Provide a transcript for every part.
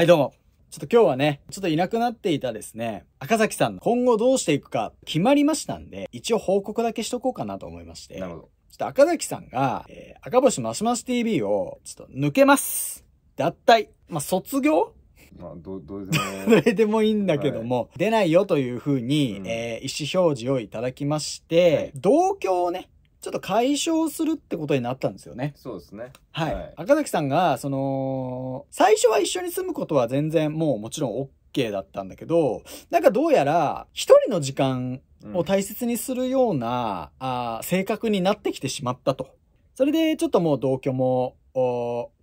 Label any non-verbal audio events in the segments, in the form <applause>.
はいどうも。ちょっと今日はね、ちょっといなくなっていたですね、赤崎さんの今後どうしていくか決まりましたんで、一応報告だけしとこうかなと思いまして。なるほど。ちょっと赤崎さんが、えー、赤星マシマシ TV を、ちょっと抜けます。脱退。まあ、卒業まあ、ど、どうでも。<laughs> れでもいいんだけども、はい、出ないよというふうに、うん、えー、意思表示をいただきまして、同居をね、ちょっと解消するってことになったんですよね。そうですね。はい。はい、赤崎さんが、その、最初は一緒に住むことは全然もうもちろん OK だったんだけど、なんかどうやら一人の時間を大切にするような、うん、あ性格になってきてしまったと。それでちょっともう同居も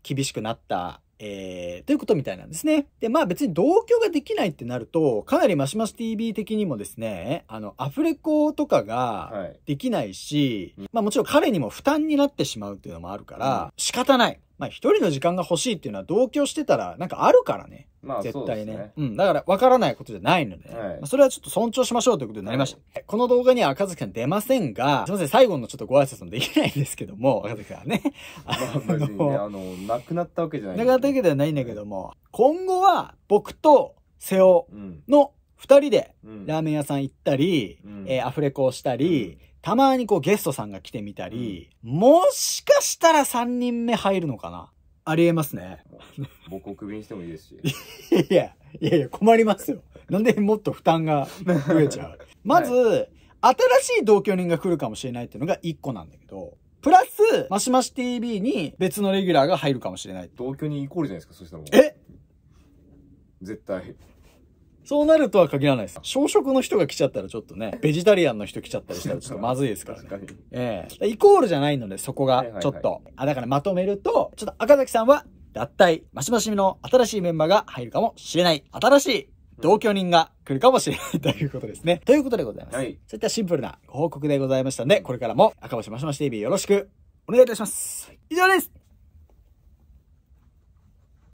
厳しくなったえー、ということみたいなんですね。で、まあ別に同居ができないってなると、かなりマシマシ TV 的にもですね、あの、アフレコとかができないし、はい、まあもちろん彼にも負担になってしまうっていうのもあるから、うん、仕方ない。まあ一人の時間が欲しいっていうのは同居してたらなんかあるからね。まあ、絶対ねうね、うん。だから分からないことじゃないので、はいまあ、それはちょっと尊重しましょうということになりました。はい、この動画には赤月さん出ませんが、すいません、最後のちょっとご挨拶もできないんですけども、赤月さん <laughs> ね。あの、まね、あの、亡くなったわけじゃない、ね。亡くなったわけではないんだけども、今後は僕と瀬尾の、二人でラーメン屋さん行ったり、うん、えー、アフレコをしたり、たまにこうゲストさんが来てみたり、もしかしたら3人目入るのかなありえますね。僕をクビにしてもいいですし。いや、いやいや、困りますよ。なんでもっと負担が増えちゃう。<laughs> まず、はい、新しい同居人が来るかもしれないっていうのが1個なんだけど、プラス、マシマシ TV に別のレギュラーが入るかもしれない。同居人イコールじゃないですか、そしたらもう。え絶対。そうなるとは限らないです。小食の人が来ちゃったらちょっとね、ベジタリアンの人来ちゃったりしたらちょっとまずいですから、ね。ええー、イコールじゃないので、そこが、ちょっと、はいはいはい。あ、だからまとめると、ちょっと赤崎さんは脱退、マシマシの新しいメンバーが入るかもしれない。新しい同居人が来るかもしれないということですね。ということでございます。はい。そういったシンプルなご報告でございましたんで、これからも赤星マシマシ TV よろしくお願いいたします。以上です